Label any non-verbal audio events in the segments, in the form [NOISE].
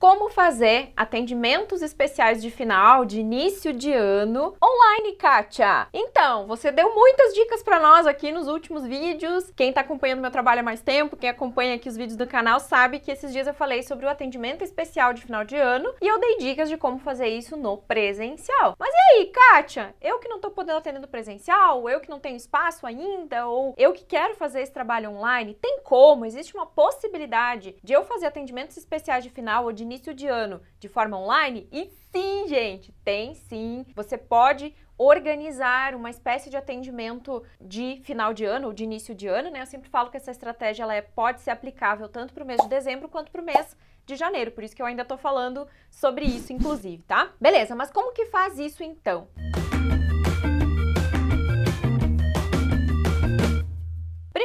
Como fazer atendimentos especiais de final, de início de ano, online, Kátia? Então, você deu muitas dicas para nós aqui nos últimos vídeos. Quem está acompanhando meu trabalho há mais tempo, quem acompanha aqui os vídeos do canal, sabe que esses dias eu falei sobre o atendimento especial de final de ano e eu dei dicas de como fazer isso no presencial. Mas e aí, Kátia? Eu que não estou podendo atender no presencial, eu que não tenho espaço ainda, ou eu que quero fazer esse trabalho online, tem como? Existe uma possibilidade de eu fazer atendimentos especiais de final ou de início de ano de forma online? E sim, gente, tem sim. Você pode organizar uma espécie de atendimento de final de ano ou de início de ano, né? Eu sempre falo que essa estratégia ela é, pode ser aplicável tanto para o mês de dezembro quanto para o mês de janeiro, por isso que eu ainda estou falando sobre isso, inclusive, tá? Beleza, mas como que faz isso então? Música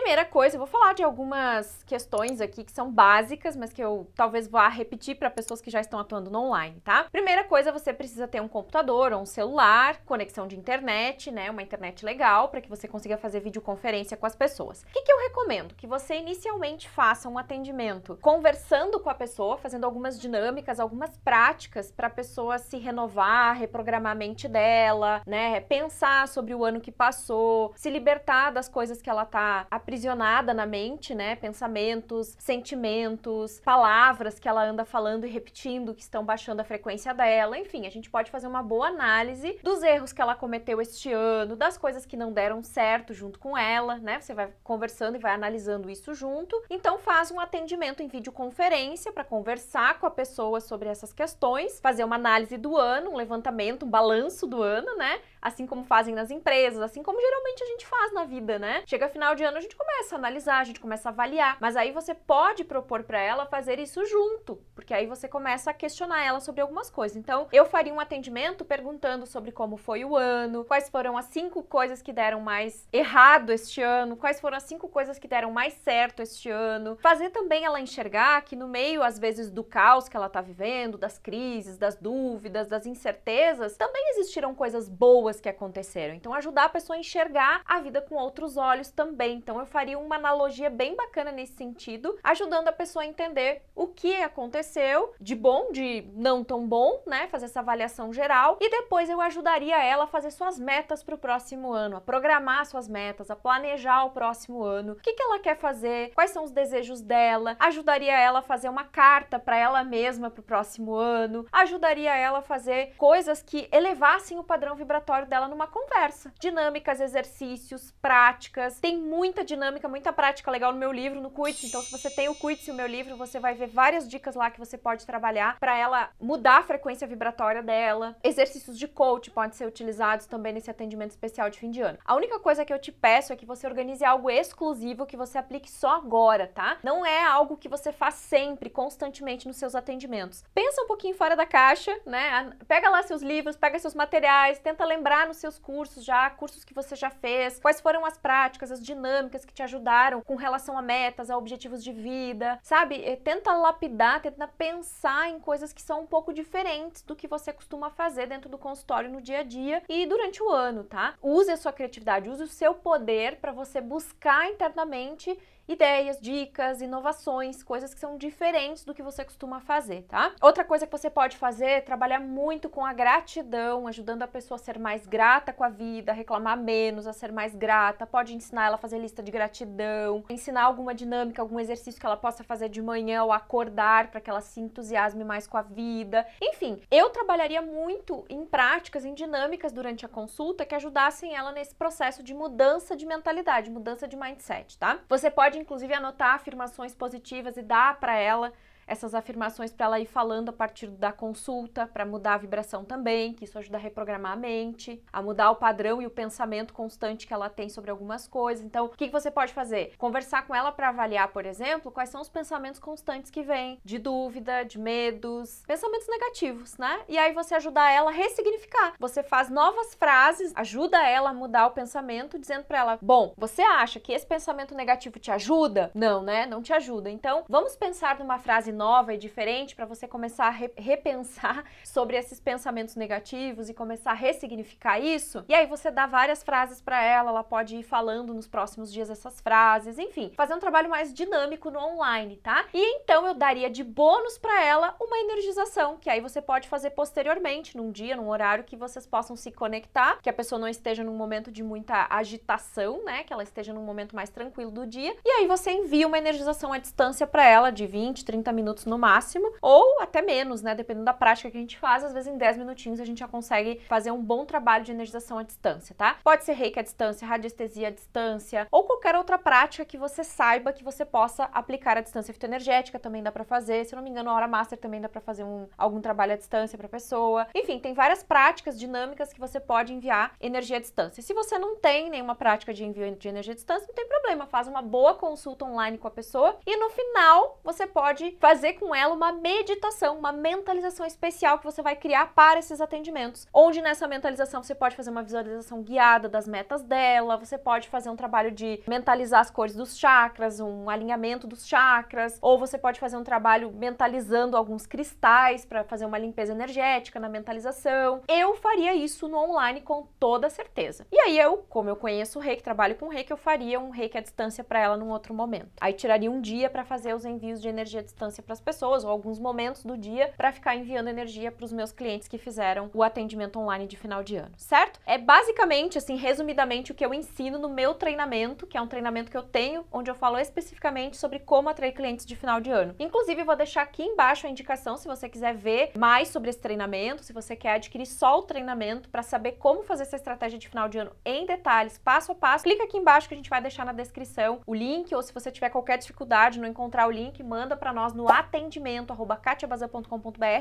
Primeira coisa, eu vou falar de algumas questões aqui que são básicas, mas que eu talvez vá repetir para pessoas que já estão atuando no online, tá? Primeira coisa, você precisa ter um computador ou um celular, conexão de internet, né? Uma internet legal para que você consiga fazer videoconferência com as pessoas. O que, que eu recomendo? Que você inicialmente faça um atendimento conversando com a pessoa, fazendo algumas dinâmicas, algumas práticas para a pessoa se renovar, reprogramar a mente dela, né? Pensar sobre o ano que passou, se libertar das coisas que ela tá aprendendo aprisionada na mente, né? Pensamentos, sentimentos, palavras que ela anda falando e repetindo que estão baixando a frequência dela. Enfim, a gente pode fazer uma boa análise dos erros que ela cometeu este ano, das coisas que não deram certo junto com ela, né? Você vai conversando e vai analisando isso junto. Então faz um atendimento em videoconferência para conversar com a pessoa sobre essas questões, fazer uma análise do ano, um levantamento, um balanço do ano, né? Assim como fazem nas empresas, assim como geralmente a gente faz na vida, né? Chega final de ano, a gente começa a analisar, a gente começa a avaliar, mas aí você pode propor para ela fazer isso junto, porque aí você começa a questionar ela sobre algumas coisas. Então, eu faria um atendimento perguntando sobre como foi o ano, quais foram as cinco coisas que deram mais errado este ano, quais foram as cinco coisas que deram mais certo este ano. Fazer também ela enxergar que no meio, às vezes, do caos que ela tá vivendo, das crises, das dúvidas, das incertezas, também existiram coisas boas que aconteceram. Então, ajudar a pessoa a enxergar a vida com outros olhos também. Então, eu faria uma analogia bem bacana nesse sentido, ajudando a pessoa a entender o que aconteceu, de bom, de não tão bom, né? Fazer essa avaliação geral. E depois eu ajudaria ela a fazer suas metas para o próximo ano, a programar suas metas, a planejar o próximo ano, o que, que ela quer fazer, quais são os desejos dela, ajudaria ela a fazer uma carta para ela mesma para o próximo ano, ajudaria ela a fazer coisas que elevassem o padrão vibratório dela numa conversa. Dinâmicas, exercícios, práticas, tem muita dinâmica dinâmica, muita prática legal no meu livro, no Quits. Então, se você tem o Quits e o meu livro, você vai ver várias dicas lá que você pode trabalhar para ela mudar a frequência vibratória dela. Exercícios de coach podem ser utilizados também nesse atendimento especial de fim de ano. A única coisa que eu te peço é que você organize algo exclusivo que você aplique só agora, tá? Não é algo que você faz sempre, constantemente nos seus atendimentos. Pensa um pouquinho fora da caixa, né? Pega lá seus livros, pega seus materiais, tenta lembrar nos seus cursos já, cursos que você já fez, quais foram as práticas, as dinâmicas que te ajudaram com relação a metas, a objetivos de vida, sabe? É, tenta lapidar, tenta pensar em coisas que são um pouco diferentes do que você costuma fazer dentro do consultório no dia a dia e durante o ano, tá? Use a sua criatividade, use o seu poder para você buscar internamente ideias, dicas, inovações, coisas que são diferentes do que você costuma fazer, tá? Outra coisa que você pode fazer é trabalhar muito com a gratidão, ajudando a pessoa a ser mais grata com a vida, a reclamar menos, a ser mais grata. Pode ensinar ela a fazer lista de gratidão, ensinar alguma dinâmica, algum exercício que ela possa fazer de manhã ao acordar para que ela se entusiasme mais com a vida. Enfim, eu trabalharia muito em práticas, em dinâmicas durante a consulta que ajudassem ela nesse processo de mudança de mentalidade, mudança de mindset, tá? Você pode pode inclusive anotar afirmações positivas e dar para ela essas afirmações para ela ir falando a partir da consulta, para mudar a vibração também, que isso ajuda a reprogramar a mente, a mudar o padrão e o pensamento constante que ela tem sobre algumas coisas. Então, o que, que você pode fazer? Conversar com ela para avaliar, por exemplo, quais são os pensamentos constantes que vêm de dúvida, de medos, pensamentos negativos, né? E aí você ajudar ela a ressignificar. Você faz novas frases, ajuda ela a mudar o pensamento, dizendo para ela: "Bom, você acha que esse pensamento negativo te ajuda? Não, né? Não te ajuda. Então, vamos pensar numa frase nova e diferente para você começar a re repensar [LAUGHS] sobre esses pensamentos negativos e começar a ressignificar isso. E aí você dá várias frases para ela, ela pode ir falando nos próximos dias essas frases, enfim, fazer um trabalho mais dinâmico no online, tá? E então eu daria de bônus para ela uma energização, que aí você pode fazer posteriormente, num dia, num horário que vocês possam se conectar, que a pessoa não esteja num momento de muita agitação, né? Que ela esteja num momento mais tranquilo do dia. E aí você envia uma energização à distância para ela de 20, 30 minutos minutos no máximo, ou até menos, né? Dependendo da prática que a gente faz, às vezes em 10 minutinhos a gente já consegue fazer um bom trabalho de energização à distância, tá? Pode ser reiki à distância, radiestesia à distância, ou qualquer outra prática que você saiba que você possa aplicar à distância fitoenergética também dá para fazer, se eu não me engano, a hora master também dá para fazer um, algum trabalho à distância para pessoa. Enfim, tem várias práticas dinâmicas que você pode enviar energia à distância. Se você não tem nenhuma prática de envio de energia à distância, não tem problema, faz uma boa consulta online com a pessoa e no final você pode fazer fazer com ela uma meditação, uma mentalização especial que você vai criar para esses atendimentos, onde nessa mentalização você pode fazer uma visualização guiada das metas dela, você pode fazer um trabalho de mentalizar as cores dos chakras, um alinhamento dos chakras, ou você pode fazer um trabalho mentalizando alguns cristais para fazer uma limpeza energética na mentalização. Eu faria isso no online com toda certeza. E aí eu, como eu conheço o reiki, trabalho com reiki, eu faria um reiki à distância para ela num outro momento. Aí tiraria um dia para fazer os envios de energia à distância para as pessoas ou alguns momentos do dia para ficar enviando energia para os meus clientes que fizeram o atendimento online de final de ano, certo? É basicamente, assim, resumidamente o que eu ensino no meu treinamento, que é um treinamento que eu tenho, onde eu falo especificamente sobre como atrair clientes de final de ano. Inclusive, vou deixar aqui embaixo a indicação se você quiser ver mais sobre esse treinamento, se você quer adquirir só o treinamento para saber como fazer essa estratégia de final de ano em detalhes, passo a passo, clica aqui embaixo que a gente vai deixar na descrição o link ou se você tiver qualquer dificuldade não encontrar o link, manda para nós no atendimento arroba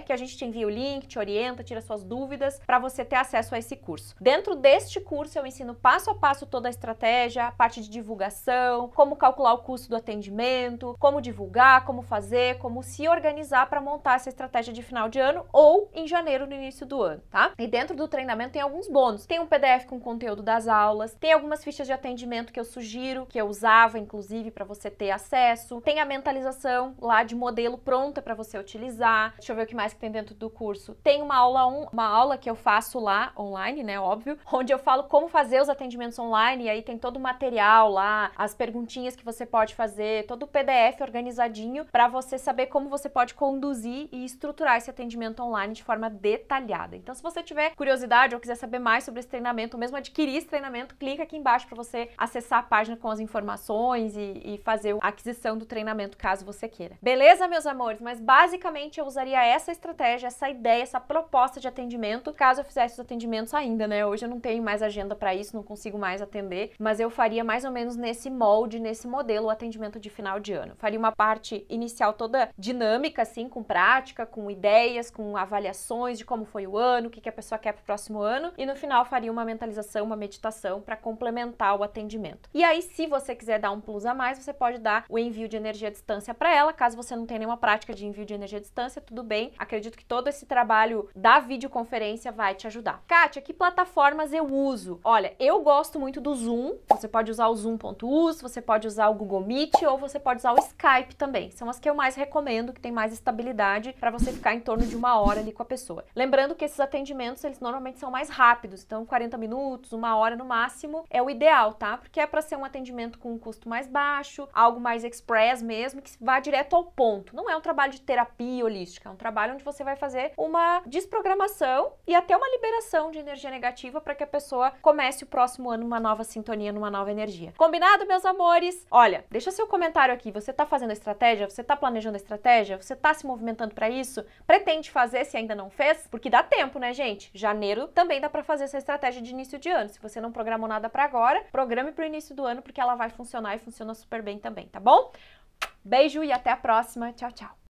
que a gente te envia o link, te orienta, tira suas dúvidas para você ter acesso a esse curso. Dentro deste curso eu ensino passo a passo toda a estratégia, a parte de divulgação, como calcular o custo do atendimento, como divulgar, como fazer, como se organizar para montar essa estratégia de final de ano ou em janeiro no início do ano, tá? E dentro do treinamento tem alguns bônus. Tem um PDF com conteúdo das aulas, tem algumas fichas de atendimento que eu sugiro, que eu usava inclusive para você ter acesso, tem a mentalização lá de modelo modelo pronta para você utilizar. Deixa eu ver o que mais que tem dentro do curso. Tem uma aula um, uma aula que eu faço lá online, né, óbvio, onde eu falo como fazer os atendimentos online e aí tem todo o material lá, as perguntinhas que você pode fazer, todo o PDF organizadinho para você saber como você pode conduzir e estruturar esse atendimento online de forma detalhada. Então, se você tiver curiosidade ou quiser saber mais sobre esse treinamento, ou mesmo adquirir esse treinamento, clica aqui embaixo para você acessar a página com as informações e, e fazer a aquisição do treinamento caso você queira. Beleza? meus amores? Mas basicamente eu usaria essa estratégia, essa ideia, essa proposta de atendimento, caso eu fizesse os atendimentos ainda, né? Hoje eu não tenho mais agenda para isso, não consigo mais atender, mas eu faria mais ou menos nesse molde, nesse modelo, o atendimento de final de ano. Faria uma parte inicial toda dinâmica, assim, com prática, com ideias, com avaliações de como foi o ano, o que, que a pessoa quer pro próximo ano, e no final faria uma mentalização, uma meditação para complementar o atendimento. E aí, se você quiser dar um plus a mais, você pode dar o envio de energia à distância para ela, caso você não tenha tem nenhuma prática de envio de energia à distância, tudo bem. Acredito que todo esse trabalho da videoconferência vai te ajudar. Kátia, que plataformas eu uso? Olha, eu gosto muito do Zoom. Você pode usar o Zoom.us, você pode usar o Google Meet ou você pode usar o Skype também. São as que eu mais recomendo, que tem mais estabilidade para você ficar em torno de uma hora ali com a pessoa. Lembrando que esses atendimentos, eles normalmente são mais rápidos, então 40 minutos, uma hora no máximo é o ideal, tá? Porque é para ser um atendimento com um custo mais baixo, algo mais express mesmo, que vá direto ao ponto. Não é um trabalho de terapia holística, é um trabalho onde você vai fazer uma desprogramação e até uma liberação de energia negativa para que a pessoa comece o próximo ano numa nova sintonia, numa nova energia. Combinado, meus amores? Olha, deixa seu comentário aqui. Você está fazendo a estratégia? Você está planejando a estratégia? Você está se movimentando para isso? Pretende fazer se ainda não fez? Porque dá tempo, né, gente? Janeiro também dá para fazer essa estratégia de início de ano. Se você não programou nada para agora, programe para o início do ano porque ela vai funcionar e funciona super bem também, tá bom? Beijo e até a próxima. Tchau, tchau.